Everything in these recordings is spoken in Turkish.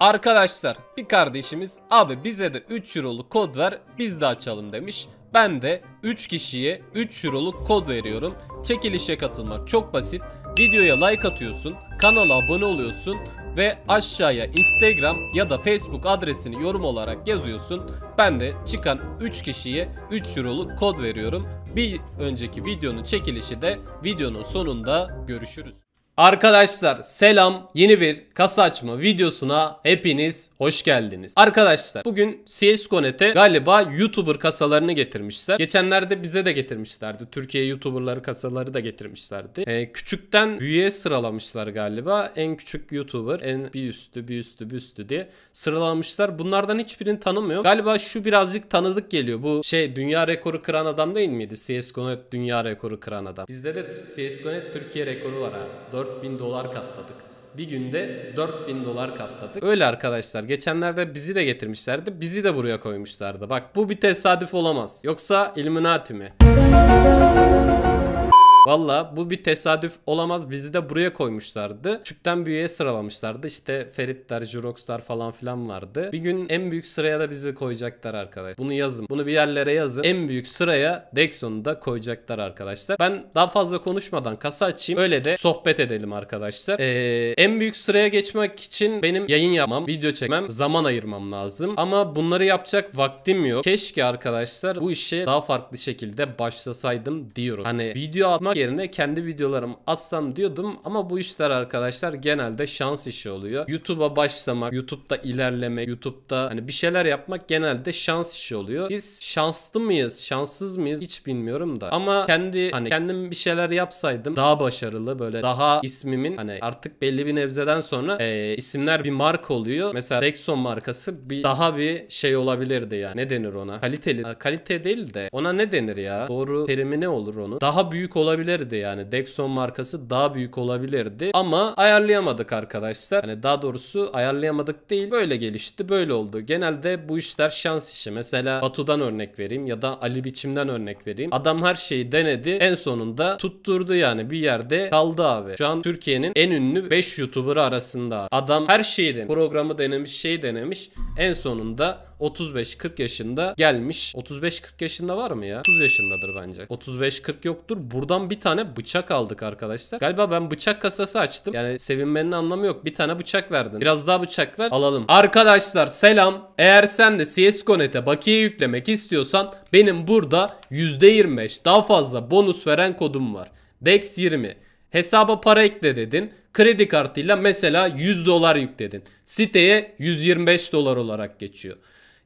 Arkadaşlar bir kardeşimiz abi bize de 3 euroluk kod ver biz de açalım demiş. Ben de 3 kişiye 3 euroluk kod veriyorum. Çekilişe katılmak çok basit. Videoya like atıyorsun, kanala abone oluyorsun ve aşağıya Instagram ya da Facebook adresini yorum olarak yazıyorsun. Ben de çıkan 3 kişiye 3 euroluk kod veriyorum. Bir önceki videonun çekilişi de videonun sonunda görüşürüz. Arkadaşlar selam yeni bir kasa açma videosuna hepiniz hoş geldiniz. Arkadaşlar bugün CSGO.net'e galiba YouTuber kasalarını getirmişler. Geçenlerde bize de getirmişlerdi. Türkiye YouTuberları kasaları da getirmişlerdi. Ee, küçükten büyüğe sıralamışlar galiba. En küçük YouTuber en bir üstü bir üstü bir üstü diye sıralamışlar. Bunlardan hiçbirini tanımıyor. Galiba şu birazcık tanıdık geliyor. Bu şey dünya rekoru kıran adam değil miydi? CSGO.net dünya rekoru kıran adam. Bizde de CSGO.net Türkiye rekoru var ha. 4 4000 dolar katladık. Bir günde 4000 dolar katladık. Öyle arkadaşlar geçenlerde bizi de getirmişlerdi. Bizi de buraya koymuşlardı. Bak bu bir tesadüf olamaz. Yoksa Illuminati mi? Valla bu bir tesadüf olamaz. Bizi de buraya koymuşlardı. Küçükten büyüğe sıralamışlardı. işte Feritler, Jurox'lar falan filan vardı. Bir gün en büyük sıraya da bizi koyacaklar arkadaşlar. Bunu yazın. Bunu bir yerlere yazın. En büyük sıraya Dexon'u da koyacaklar arkadaşlar. Ben daha fazla konuşmadan kasa açayım. Öyle de sohbet edelim arkadaşlar. Ee, en büyük sıraya geçmek için benim yayın yapmam, video çekmem, zaman ayırmam lazım. Ama bunları yapacak vaktim yok. Keşke arkadaşlar bu işe daha farklı şekilde başlasaydım diyorum. Hani video atmak yerine kendi videolarımı atsam diyordum ama bu işler arkadaşlar genelde şans işi oluyor. YouTube'a başlamak, YouTube'da ilerleme, YouTube'da hani bir şeyler yapmak genelde şans işi oluyor. Biz şanslı mıyız, şanssız mıyız hiç bilmiyorum da. Ama kendi hani kendim bir şeyler yapsaydım daha başarılı böyle daha ismimin hani artık belli bir nebzeden sonra e, isimler bir marka oluyor. Mesela Rexon markası bir daha bir şey olabilirdi ya. Ne denir ona? Kaliteli. Ha, kalite değil de ona ne denir ya? Doğru terimi ne olur onu? Daha büyük olabilir olabilirdi yani. Dexon markası daha büyük olabilirdi ama ayarlayamadık arkadaşlar. Hani daha doğrusu ayarlayamadık değil. Böyle gelişti, böyle oldu. Genelde bu işler şans işi. Mesela Batu'dan örnek vereyim ya da Ali Biçim'den örnek vereyim. Adam her şeyi denedi. En sonunda tutturdu yani bir yerde kaldı abi. Şu an Türkiye'nin en ünlü 5 YouTuber'ı arasında. Adam her şeyi denemiş. Programı denemiş, şeyi denemiş. En sonunda 35-40 yaşında gelmiş. 35-40 yaşında var mı ya? 30 yaşındadır bence. 35-40 yoktur. Buradan bir tane bıçak aldık arkadaşlar. Galiba ben bıçak kasası açtım. Yani sevinmenin anlamı yok. Bir tane bıçak verdin. Biraz daha bıçak ver. Alalım. Arkadaşlar selam. Eğer sen de CSGO Net'e bakiye yüklemek istiyorsan benim burada %25 daha fazla bonus veren kodum var. DEX 20. Hesaba para ekle dedin. Kredi kartıyla mesela 100 dolar yükledin. Siteye 125 dolar olarak geçiyor.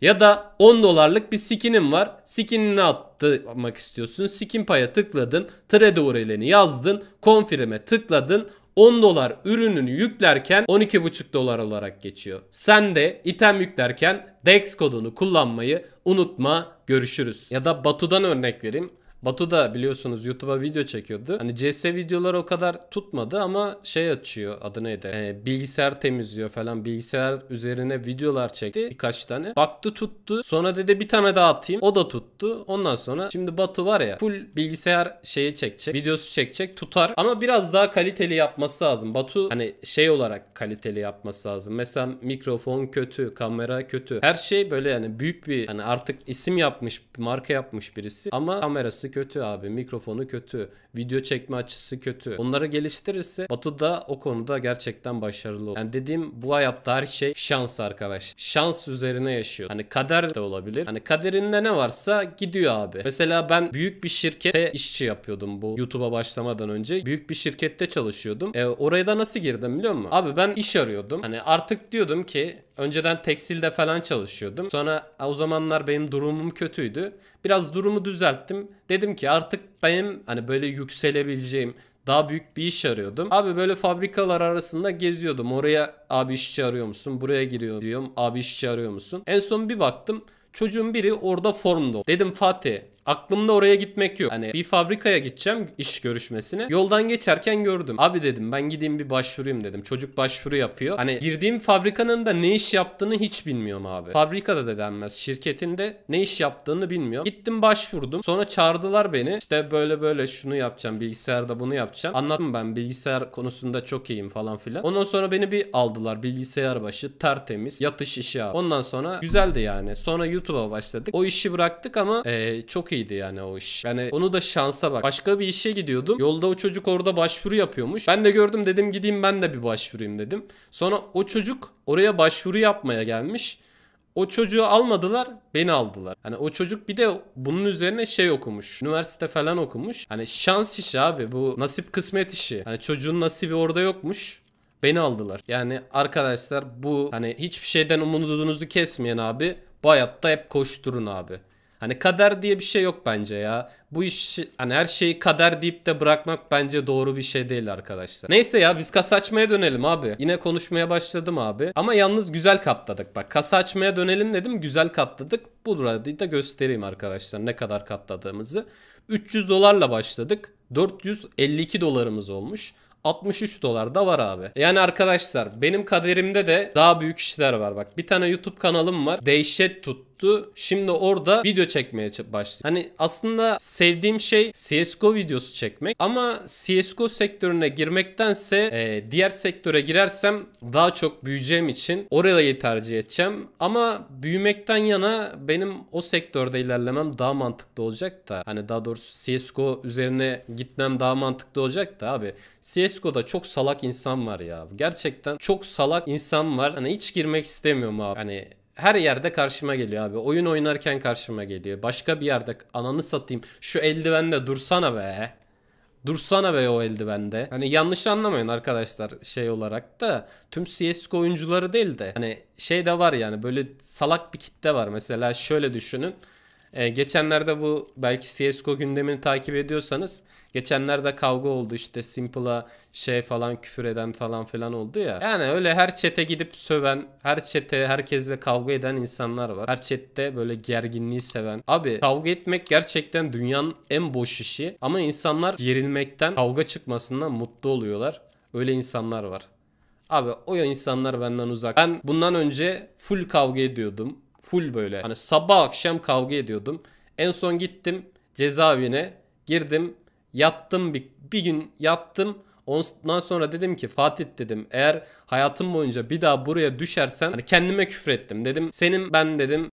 Ya da 10 dolarlık bir skinim var. Skinini atmak istiyorsun. Skin paya tıkladın. Trade URL'ini yazdın. Confirm'e tıkladın. 10 dolar ürününü yüklerken 12,5 dolar olarak geçiyor. Sen de item yüklerken DEX kodunu kullanmayı unutma. Görüşürüz. Ya da Batu'dan örnek vereyim. Batu da biliyorsunuz YouTube'a video çekiyordu. Hani CS videoları o kadar tutmadı ama şey açıyor adı neydi? E, bilgisayar temizliyor falan. Bilgisayar üzerine videolar çekti birkaç tane. Baktı tuttu. Sonra dedi bir tane daha atayım. O da tuttu. Ondan sonra şimdi Batu var ya full bilgisayar şeyi çekecek. Videosu çekecek tutar. Ama biraz daha kaliteli yapması lazım. Batu hani şey olarak kaliteli yapması lazım. Mesela mikrofon kötü, kamera kötü. Her şey böyle yani büyük bir hani artık isim yapmış, marka yapmış birisi ama kamerası kötü abi. Mikrofonu kötü. Video çekme açısı kötü. Onları geliştirirse Batu da o konuda gerçekten başarılı olur. Yani dediğim bu hayatta her şey şans arkadaş. Şans üzerine yaşıyor. Hani kader de olabilir. Hani kaderinde ne varsa gidiyor abi. Mesela ben büyük bir şirkette işçi yapıyordum bu YouTube'a başlamadan önce. Büyük bir şirkette çalışıyordum. E, oraya da nasıl girdim biliyor musun? Abi ben iş arıyordum. Hani artık diyordum ki önceden tekstilde falan çalışıyordum. Sonra o zamanlar benim durumum kötüydü. Biraz durumu düzelttim. Dedim ki artık benim hani böyle yükselebileceğim daha büyük bir iş arıyordum. Abi böyle fabrikalar arasında geziyordum. Oraya abi işçi arıyor musun? Buraya giriyor diyorum. Abi işçi arıyor musun? En son bir baktım çocuğun biri orada formda. Dedim Fatih Aklımda oraya gitmek yok. Hani bir fabrikaya gideceğim iş görüşmesine. Yoldan geçerken gördüm. Abi dedim ben gideyim bir başvurayım dedim. Çocuk başvuru yapıyor. Hani girdiğim fabrikanın da ne iş yaptığını hiç bilmiyorum abi. Fabrikada da denmez. Şirketinde ne iş yaptığını bilmiyorum. Gittim başvurdum. Sonra çağırdılar beni. İşte böyle böyle şunu yapacağım. Bilgisayarda bunu yapacağım. Anlattım ben bilgisayar konusunda çok iyiyim falan filan. Ondan sonra beni bir aldılar. Bilgisayar başı tertemiz. Yatış işi abi. Ondan sonra güzeldi yani. Sonra YouTube'a başladık. O işi bıraktık ama e, çok iyiydi yani o iş. Yani onu da şansa bak. Başka bir işe gidiyordum. Yolda o çocuk orada başvuru yapıyormuş. Ben de gördüm dedim gideyim ben de bir başvurayım dedim. Sonra o çocuk oraya başvuru yapmaya gelmiş. O çocuğu almadılar, beni aldılar. Hani o çocuk bir de bunun üzerine şey okumuş. Üniversite falan okumuş. Hani şans işi abi bu nasip kısmet işi. Hani çocuğun nasibi orada yokmuş. Beni aldılar. Yani arkadaşlar bu hani hiçbir şeyden umudunuzu kesmeyen abi bu hayatta hep koşturun abi. Hani kader diye bir şey yok bence ya. Bu iş hani her şeyi kader deyip de bırakmak bence doğru bir şey değil arkadaşlar. Neyse ya biz kasa açmaya dönelim abi. Yine konuşmaya başladım abi. Ama yalnız güzel katladık. Bak kasa açmaya dönelim dedim güzel katladık. Burayı da göstereyim arkadaşlar ne kadar katladığımızı. 300 dolarla başladık. 452 dolarımız olmuş. 63 dolar da var abi. Yani arkadaşlar benim kaderimde de daha büyük işler var bak. Bir tane YouTube kanalım var. Dehşet tut tuttu. Şimdi orada video çekmeye başladı. Hani aslında sevdiğim şey CSGO videosu çekmek ama CSGO sektörüne girmektense e, diğer sektöre girersem daha çok büyüyeceğim için orayı tercih edeceğim. Ama büyümekten yana benim o sektörde ilerlemem daha mantıklı olacak da hani daha doğrusu CSGO üzerine gitmem daha mantıklı olacak da abi CSGO'da çok salak insan var ya. Gerçekten çok salak insan var. Hani hiç girmek istemiyorum abi. Hani her yerde karşıma geliyor abi. Oyun oynarken karşıma geliyor. Başka bir yerde ananı satayım. Şu eldivende dursana be. Dursana be o eldivende. Hani yanlış anlamayın arkadaşlar şey olarak da tüm CSGO oyuncuları değil de hani şey de var yani böyle salak bir kitle var. Mesela şöyle düşünün. Ee, geçenlerde bu belki CSGO gündemini takip ediyorsanız Geçenlerde kavga oldu işte Simple'a şey falan küfür eden falan filan oldu ya. Yani öyle her çete gidip söven, her çete herkesle kavga eden insanlar var. Her chatte böyle gerginliği seven. Abi kavga etmek gerçekten dünyanın en boş işi. Ama insanlar gerilmekten, kavga çıkmasından mutlu oluyorlar. Öyle insanlar var. Abi o ya insanlar benden uzak. Ben bundan önce full kavga ediyordum. Full böyle. Hani sabah akşam kavga ediyordum. En son gittim cezaevine girdim Yattım bir, bir gün yattım. Ondan sonra dedim ki Fatih dedim eğer hayatım boyunca bir daha buraya düşersen hani kendime küfrettim dedim. Senin ben dedim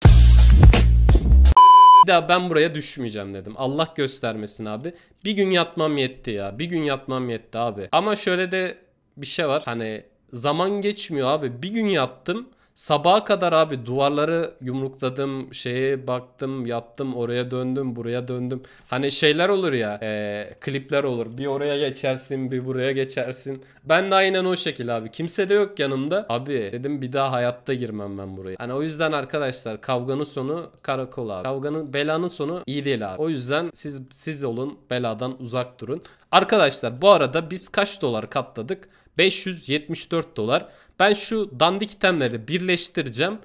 bir daha ben buraya düşmeyeceğim dedim. Allah göstermesin abi. Bir gün yatmam yetti ya. Bir gün yatmam yetti abi. Ama şöyle de bir şey var. Hani zaman geçmiyor abi. Bir gün yattım. Sabaha kadar abi duvarları yumrukladım, şeye baktım, yattım, oraya döndüm, buraya döndüm. Hani şeyler olur ya, e, klipler olur. Bir oraya geçersin, bir buraya geçersin. Ben de aynen o şekil abi. Kimse de yok yanımda. Abi dedim bir daha hayatta girmem ben buraya. Hani o yüzden arkadaşlar kavganın sonu karakol abi. Kavganın belanın sonu iyi değil abi. O yüzden siz siz olun, beladan uzak durun. Arkadaşlar bu arada biz kaç dolar katladık? 574 dolar. Ben şu dandik itemleri birleştireceğim.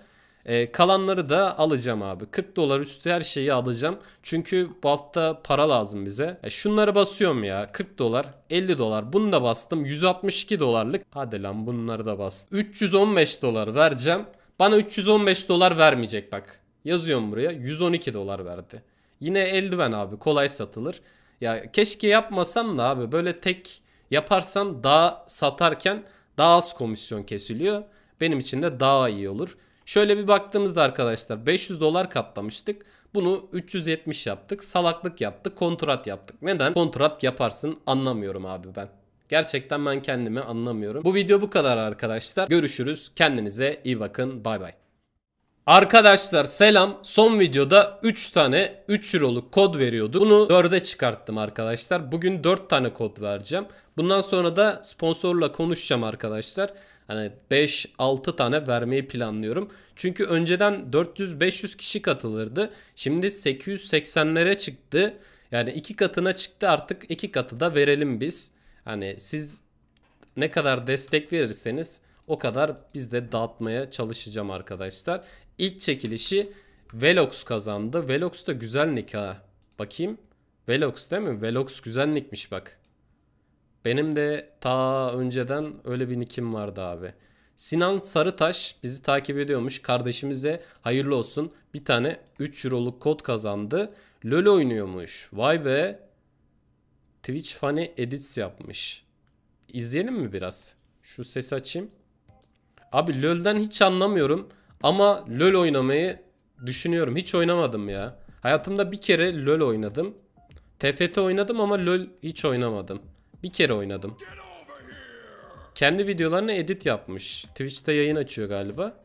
Ee, kalanları da alacağım abi. 40 dolar üstü her şeyi alacağım. Çünkü bu hafta para lazım bize. E, şunları basıyorum ya. 40 dolar, 50 dolar. Bunu da bastım. 162 dolarlık. Hadi lan bunları da bastım. 315 dolar vereceğim. Bana 315 dolar vermeyecek bak. Yazıyorum buraya. 112 dolar verdi. Yine eldiven abi. Kolay satılır. Ya keşke yapmasam da abi. Böyle tek yaparsan daha satarken daha az komisyon kesiliyor. Benim için de daha iyi olur. Şöyle bir baktığımızda arkadaşlar 500 dolar katlamıştık. Bunu 370 yaptık. Salaklık yaptık. Kontrat yaptık. Neden kontrat yaparsın anlamıyorum abi ben. Gerçekten ben kendimi anlamıyorum. Bu video bu kadar arkadaşlar. Görüşürüz. Kendinize iyi bakın. Bay bay. Arkadaşlar selam. Son videoda 3 tane 3 Euro'luk kod veriyordu. Bunu 4'e çıkarttım arkadaşlar. Bugün 4 tane kod vereceğim. Bundan sonra da sponsorla konuşacağım arkadaşlar. Hani 5-6 tane vermeyi planlıyorum. Çünkü önceden 400-500 kişi katılırdı. Şimdi 880'lere çıktı. Yani iki katına çıktı artık iki katı da verelim biz. Hani siz ne kadar destek verirseniz o kadar biz de dağıtmaya çalışacağım arkadaşlar. İlk çekilişi Velox kazandı. Velox da güzel nikah Bakayım. Velox değil mi? Velox güzel nikmiş bak. Benim de ta önceden öyle bir nikim vardı abi. Sinan Sarıtaş bizi takip ediyormuş. Kardeşimize hayırlı olsun. Bir tane 3 Euro'luk kod kazandı. LoL oynuyormuş. Vay be. Twitch Funny Edits yapmış. İzleyelim mi biraz? Şu sesi açayım. Abi LoL'den hiç anlamıyorum. Ama LoL oynamayı düşünüyorum. Hiç oynamadım ya. Hayatımda bir kere LoL oynadım. TFT oynadım ama LoL hiç oynamadım. Bir kere oynadım. Kendi videolarını edit yapmış. Twitch'te yayın açıyor galiba.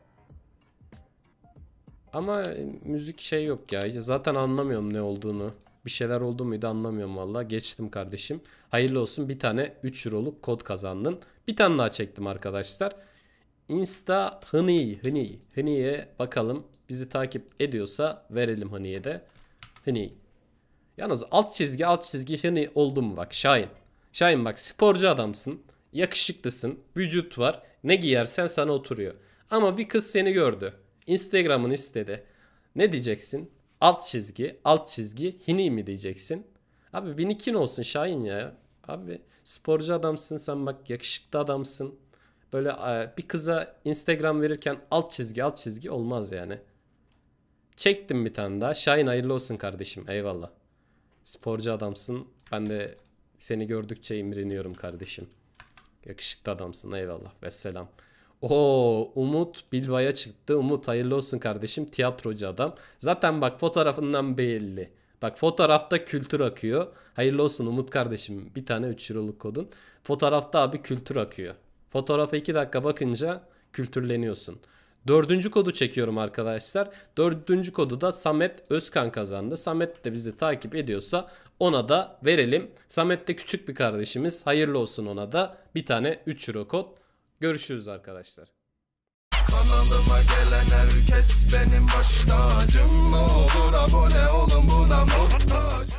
Ama e, müzik şey yok ya. Zaten anlamıyorum ne olduğunu. Bir şeyler oldu muydu anlamıyorum valla. Geçtim kardeşim. Hayırlı olsun bir tane 3 Euro'luk kod kazandın. Bir tane daha çektim arkadaşlar. Insta Hıni, Hıni, Haniye bakalım. Bizi takip ediyorsa verelim Haniye de. Hıni. Yalnız alt çizgi alt çizgi Hıni oldu mu bak Şahin. Şahin bak sporcu adamsın. Yakışıklısın. Vücut var. Ne giyersen sana oturuyor. Ama bir kız seni gördü. Instagram'ını istedi. Ne diyeceksin? Alt çizgi, alt çizgi Hini mi diyeceksin? Abi binikin olsun Şahin ya. Abi sporcu adamsın sen bak yakışıklı adamsın. Böyle e, bir kıza Instagram verirken alt çizgi alt çizgi olmaz yani. Çektim bir tane daha. Şahin hayırlı olsun kardeşim. Eyvallah. Sporcu adamsın. Ben de seni gördükçe imreniyorum kardeşim. Yakışıklı adamsın. Eyvallah. Ve selam. Oo Umut Bilva'ya çıktı. Umut hayırlı olsun kardeşim. Tiyatrocu adam. Zaten bak fotoğrafından belli. Bak fotoğrafta kültür akıyor. Hayırlı olsun Umut kardeşim. Bir tane 3 euroluk kodun. Fotoğrafta abi kültür akıyor. Fotoğrafa 2 dakika bakınca kültürleniyorsun. Dördüncü kodu çekiyorum arkadaşlar. Dördüncü kodu da Samet Özkan kazandı. Samet de bizi takip ediyorsa ona da verelim. Samet de küçük bir kardeşimiz. Hayırlı olsun ona da. Bir tane 3 euro kod. Görüşürüz arkadaşlar. Kanalıma gelen herkes benim baş tacım. olur abone olun buna muhtacım.